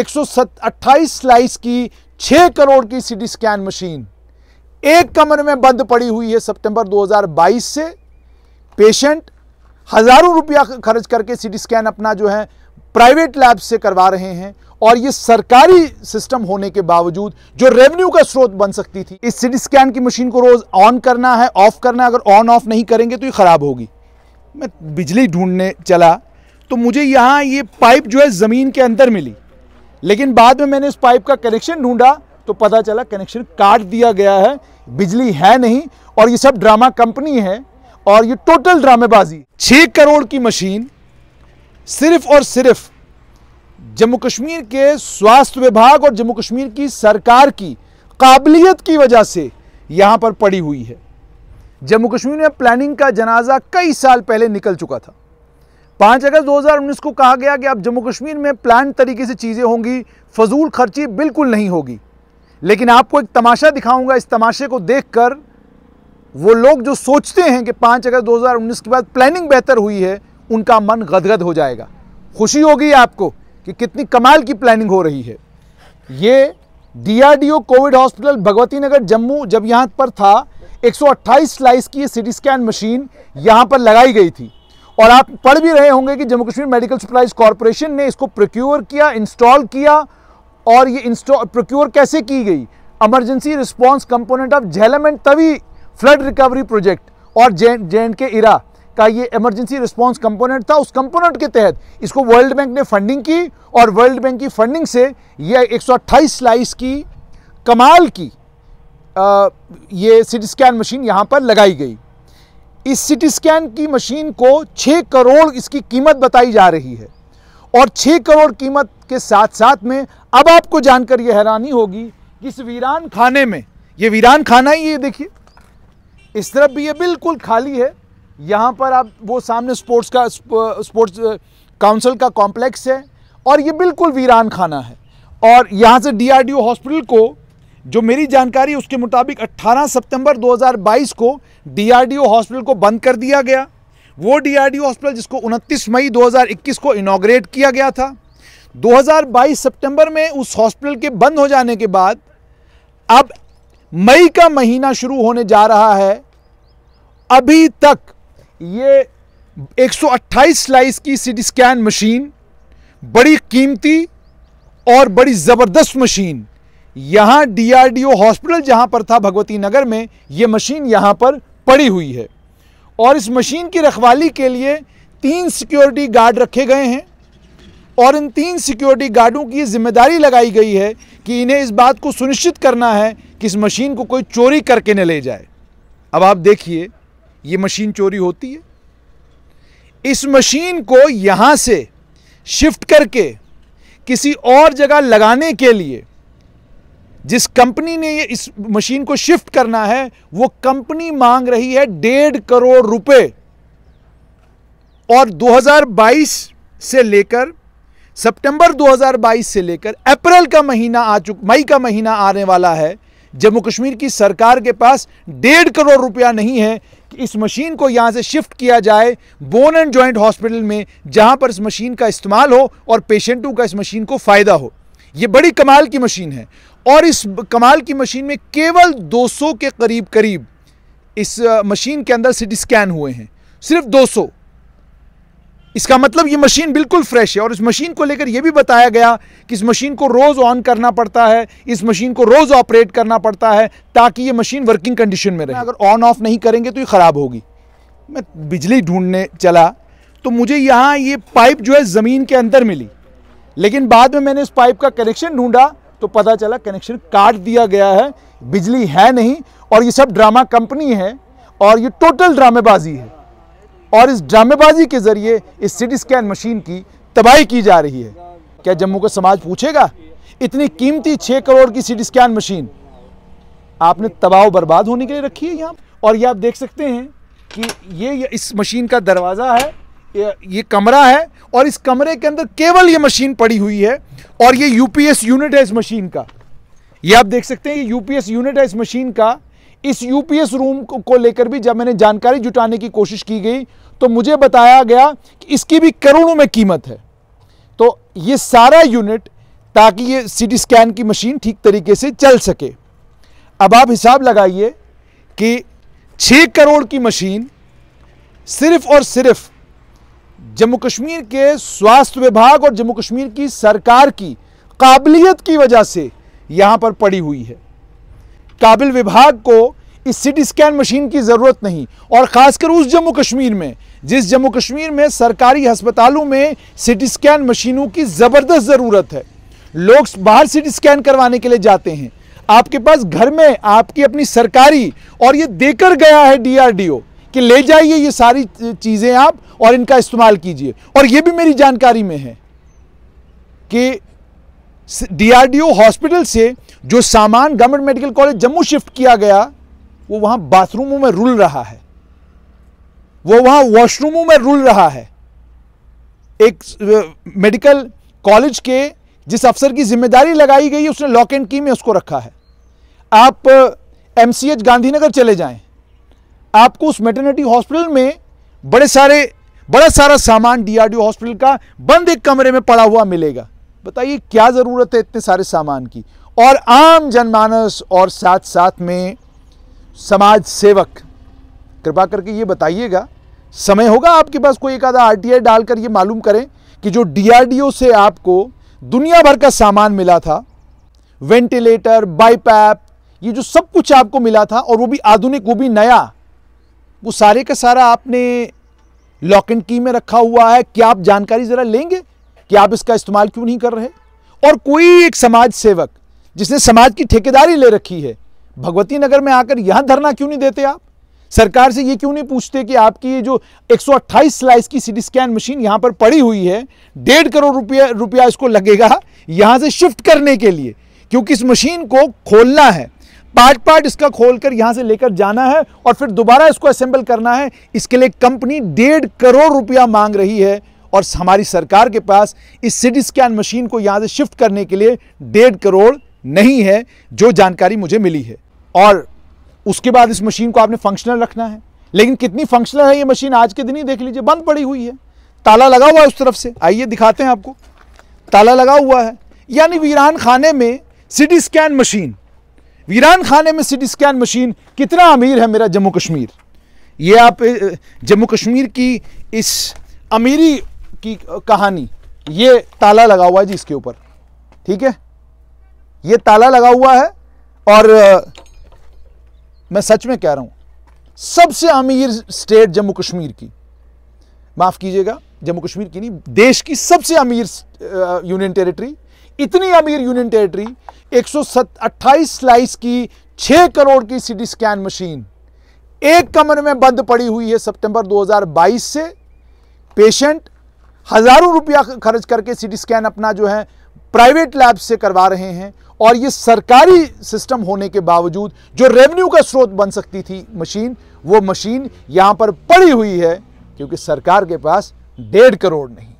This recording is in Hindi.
एक सौ स्लाइस की 6 करोड़ की सिटी स्कैन मशीन एक कमरे में बंद पड़ी हुई है सितंबर 2022 से पेशेंट हज़ारों रुपया खर्च करके सिटी स्कैन अपना जो है प्राइवेट लैब से करवा रहे हैं और ये सरकारी सिस्टम होने के बावजूद जो रेवेन्यू का स्रोत बन सकती थी इस सिटी स्कैन की मशीन को रोज़ ऑन करना है ऑफ़ करना है अगर ऑन ऑफ नहीं करेंगे तो ये ख़राब होगी मैं बिजली ढूंढने चला तो मुझे यहां ये पाइप जो है ज़मीन के अंदर मिली लेकिन बाद में मैंने इस पाइप का कनेक्शन ढूंढा तो पता चला कनेक्शन काट दिया गया है बिजली है नहीं और ये सब ड्रामा कंपनी है और ये टोटल ड्रामेबाजी छ करोड़ की मशीन सिर्फ और सिर्फ जम्मू कश्मीर के स्वास्थ्य विभाग और जम्मू कश्मीर की सरकार की काबिलियत की वजह से यहां पर पड़ी हुई है जम्मू कश्मीर में प्लानिंग का जनाजा कई साल पहले निकल चुका था पाँच अगस्त 2019 को कहा गया कि अब जम्मू कश्मीर में प्लान तरीके से चीज़ें होंगी फजूल खर्ची बिल्कुल नहीं होगी लेकिन आपको एक तमाशा दिखाऊंगा इस तमाशे को देखकर वो लोग जो सोचते हैं कि पाँच अगस्त 2019 के बाद प्लानिंग बेहतर हुई है उनका मन गदगद हो जाएगा खुशी होगी आपको कि कितनी कमाल की प्लानिंग हो रही है ये DRDO covid hospital Bhagwati Nagar Jammu जब यहाँ पर था 128 स्लाइस की ये सिटी स्कैन मशीन यहाँ पर लगाई गई थी और आप पढ़ भी रहे होंगे कि Jammu Kashmir medical supplies corporation ने इसको प्रोक्योर किया इंस्टॉल किया और ये इंस्टॉल प्रोक्योर कैसे की गई emergency response component of Jhelum and Tawi flood recovery project और जे एंड के इरा का ये इमरजेंसी रिस्पांस कंपोनेंट था उस कंपोनेंट के तहत इसको वर्ल्ड बैंक ने फंडिंग की और वर्ल्ड बैंक की फंडिंग से ये एक स्लाइस की कमाल की आ, ये सिटी स्कैन मशीन यहाँ पर लगाई गई इस सिटी स्कैन की मशीन को 6 करोड़ इसकी कीमत बताई जा रही है और 6 करोड़ कीमत के साथ साथ में अब आपको जानकर यह हैरानी होगी कि इस वीरान खाने में ये वीरान खाना ही ये देखिए इस तरफ भी ये बिल्कुल खाली है यहाँ पर आप वो सामने स्पोर्ट्स का स्पोर्ट्स काउंसिल का कॉम्प्लेक्स है और ये बिल्कुल वीरान खाना है और यहाँ से डी हॉस्पिटल को जो मेरी जानकारी उसके मुताबिक 18 सितंबर 2022 को डीआरडीओ हॉस्पिटल को बंद कर दिया गया वो डीआरडीओ हॉस्पिटल जिसको 29 मई 2021 को इनाग्रेट किया गया था 2022 सितंबर में उस हॉस्पिटल के बंद हो जाने के बाद अब मई का महीना शुरू होने जा रहा है अभी तक ये 128 स्लाइस की सिटी स्कैन मशीन बड़ी कीमती और बड़ी ज़बरदस्त मशीन यहाँ डीआरडीओ हॉस्पिटल जहाँ पर था भगवती नगर में ये मशीन यहाँ पर पड़ी हुई है और इस मशीन की रखवाली के लिए तीन सिक्योरिटी गार्ड रखे गए हैं और इन तीन सिक्योरिटी गार्डों की जिम्मेदारी लगाई गई है कि इन्हें इस बात को सुनिश्चित करना है कि इस मशीन को कोई चोरी करके न ले जाए अब आप देखिए ये मशीन चोरी होती है इस मशीन को यहाँ से शिफ्ट करके किसी और जगह लगाने के लिए जिस कंपनी ने ये इस मशीन को शिफ्ट करना है वो कंपनी मांग रही है डेढ़ करोड़ रुपए और 2022 से लेकर सितंबर 2022 से लेकर अप्रैल का महीना आ चुक मई का महीना आने वाला है जम्मू कश्मीर की सरकार के पास डेढ़ करोड़ रुपया नहीं है कि इस मशीन को यहाँ से शिफ्ट किया जाए बोन एंड जॉइंट हॉस्पिटल में जहाँ पर इस मशीन का इस्तेमाल हो और पेशेंटों का इस मशीन को फ़ायदा हो ये बड़ी कमाल की मशीन है और इस कमाल की मशीन में केवल 200 के करीब करीब इस मशीन के अंदर सिटी स्कैन हुए हैं सिर्फ 200 इसका मतलब ये मशीन बिल्कुल फ्रेश है और इस मशीन को लेकर यह भी बताया गया कि इस मशीन को रोज़ ऑन करना पड़ता है इस मशीन को रोज़ ऑपरेट करना पड़ता है ताकि ये मशीन वर्किंग कंडीशन में रहे अगर ऑन ऑफ नहीं करेंगे तो ये ख़राब होगी मैं बिजली ढूंढने चला तो मुझे यहाँ ये पाइप जो है ज़मीन के अंदर मिली लेकिन बाद में मैंने इस पाइप का कनेक्शन ढूंढा तो पता चला कनेक्शन काट दिया गया है बिजली है नहीं और ये सब ड्रामा कंपनी है और ये टोटल ड्रामेबाजी है और इस ड्रामेबाजी के ज़रिए इस सिटी स्कैन मशीन की तबाही की जा रही है क्या जम्मू का समाज पूछेगा इतनी कीमती छह करोड़ की सिटी स्कैन मशीन आपने तबाह बर्बाद होने के लिए रखी है यहाँ और ये आप देख सकते हैं कि ये इस मशीन का दरवाज़ा है ये कमरा है और इस कमरे के अंदर केवल ये मशीन पड़ी हुई है और ये यूपीएस यूनिट है इस मशीन का ये आप देख सकते हैं ये यूपीएस यूनिट है इस मशीन का इस यूपीएस रूम को, को लेकर भी जब मैंने जानकारी जुटाने की कोशिश की गई तो मुझे बताया गया कि इसकी भी करोड़ों में कीमत है तो ये सारा यूनिट ताकि ये सीटी स्कैन की मशीन ठीक तरीके से चल सके अब आप हिसाब लगाइए कि छ करोड़ की मशीन सिर्फ और सिर्फ जम्मू कश्मीर के स्वास्थ्य विभाग और जम्मू कश्मीर की सरकार की काबिलियत की वजह से यहां पर पड़ी हुई है काबिल विभाग को इस सिटी स्कैन मशीन की ज़रूरत नहीं और ख़ासकर उस जम्मू कश्मीर में जिस जम्मू कश्मीर में सरकारी अस्पतालों में सिटी स्कैन मशीनों की ज़बरदस्त ज़रूरत है लोग बाहर सिटी स्कैन करवाने के लिए जाते हैं आपके पास घर में आपकी अपनी सरकारी और ये देकर गया है डीआरडीओ कि ले जाइए ये सारी चीज़ें आप और इनका इस्तेमाल कीजिए और ये भी मेरी जानकारी में है कि डीआरडीओ हॉस्पिटल से जो सामान government medical college Jammu shift किया गया वो वहाँ बाथरूमों में रुल रहा है वो वहाँ वॉशरूमों में रुल रहा है एक मेडिकल कॉलेज के जिस अफसर की जिम्मेदारी लगाई गई उसने लॉक एंड की में उसको रखा है आप एमसीएच गांधीनगर चले जाएं आपको उस मेटर्निटी हॉस्पिटल में बड़े सारे बड़ा सारा सामान डीआरडीओ हॉस्पिटल का बंद एक कमरे में पड़ा हुआ मिलेगा बताइए क्या ज़रूरत है इतने सारे सामान की और आम जनमानस और साथ साथ में समाज सेवक कृपा करके ये बताइएगा समय होगा आपके पास कोई एक आधा आर डालकर ये मालूम करें कि जो डीआरडीओ से आपको दुनिया भर का सामान मिला था वेंटिलेटर बाईपैप ये जो सब कुछ आपको मिला था और वो भी आधुनिक वो भी नया वो सारे का सारा आपने लॉक एंड की में रखा हुआ है क्या आप जानकारी ज़रा लेंगे कि आप इसका इस्तेमाल क्यों नहीं कर रहे और कोई एक समाज सेवक जिसने समाज की ठेकेदारी ले रखी है भगवती नगर में आकर यहाँ धरना क्यों नहीं देते आप सरकार से ये क्यों नहीं पूछते कि आपकी ये जो 128 स्लाइस की सिटी स्कैन मशीन यहाँ पर पड़ी हुई है डेढ़ करोड़ रुपया रुपया इसको लगेगा यहाँ से शिफ्ट करने के लिए क्योंकि इस मशीन को खोलना है पार्ट पार्ट इसका खोलकर यहां से लेकर जाना है और फिर दोबारा इसको असेंबल करना है इसके लिए कंपनी डेढ़ करोड़ रुपया मांग रही है और हमारी सरकार के पास इस सिटी स्कैन मशीन को यहाँ से शिफ्ट करने के लिए डेढ़ करोड़ नहीं है जो जानकारी मुझे मिली है और उसके बाद इस मशीन को आपने फंक्शनल रखना है लेकिन कितनी फंक्शनल है ये मशीन आज के दिन ही देख लीजिए बंद पड़ी हुई है ताला लगा हुआ है उस तरफ से आइए दिखाते हैं आपको ताला लगा हुआ है यानी वीरान खाने में सिटी स्कैन मशीन वीरान खाने में सिटी स्कैन मशीन कितना अमीर है मेरा जम्मू कश्मीर ये आप जम्मू कश्मीर की इस अमीरी की कहानी ये ताला लगा हुआ है जी इसके ऊपर ठीक है ये ताला लगा हुआ है और मैं सच में कह रहा हूं सबसे अमीर स्टेट जम्मू कश्मीर की माफ़ कीजिएगा जम्मू कश्मीर की नहीं देश की सबसे अमीर यूनियन टेरिटरी इतनी अमीर यूनियन टेरिटरी एक सौ स्लाइस की 6 करोड़ की सिटी स्कैन मशीन एक कमरे में बंद पड़ी हुई है सितंबर 2022 से पेशेंट हज़ारों रुपया खर्च करके सिटी स्कैन अपना जो है प्राइवेट लैब से करवा रहे हैं और ये सरकारी सिस्टम होने के बावजूद जो रेवेन्यू का स्रोत बन सकती थी मशीन वो मशीन यहां पर पड़ी हुई है क्योंकि सरकार के पास डेढ़ करोड़ नहीं